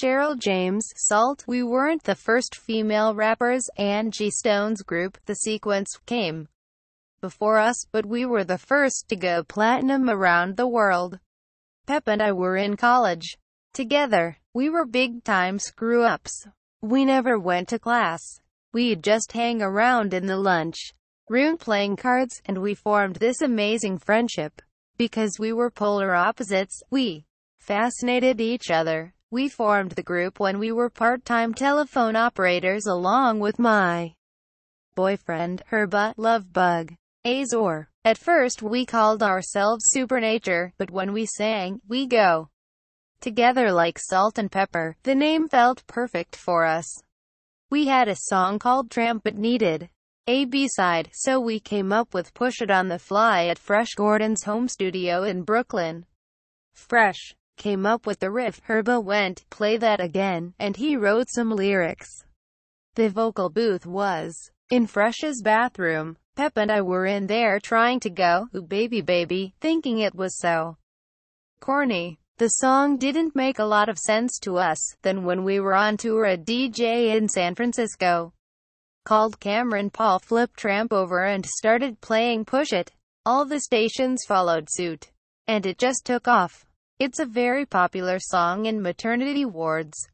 Cheryl James, Salt, We Weren't the First Female Rappers, and G Stones Group. The sequence came before us, but we were the first to go platinum around the world. Pep and I were in college. Together, we were big time screw ups. We never went to class. We'd just hang around in the lunch room playing cards, and we formed this amazing friendship. Because we were polar opposites, we fascinated each other. We formed the group when we were part-time telephone operators along with my boyfriend, Herba, Lovebug, Azor. At first we called ourselves Supernature, but when we sang, we go together like salt and pepper. The name felt perfect for us. We had a song called Tramp but needed a B-side, so we came up with Push It on the Fly at Fresh Gordon's home studio in Brooklyn. Fresh came up with the riff, Herba went, play that again, and he wrote some lyrics. The vocal booth was in Fresh's bathroom. Pep and I were in there trying to go, ooh baby baby, thinking it was so corny. The song didn't make a lot of sense to us. Then when we were on tour a DJ in San Francisco called Cameron Paul flipped Tramp over and started playing Push It. All the stations followed suit. And it just took off. It's a very popular song in maternity wards.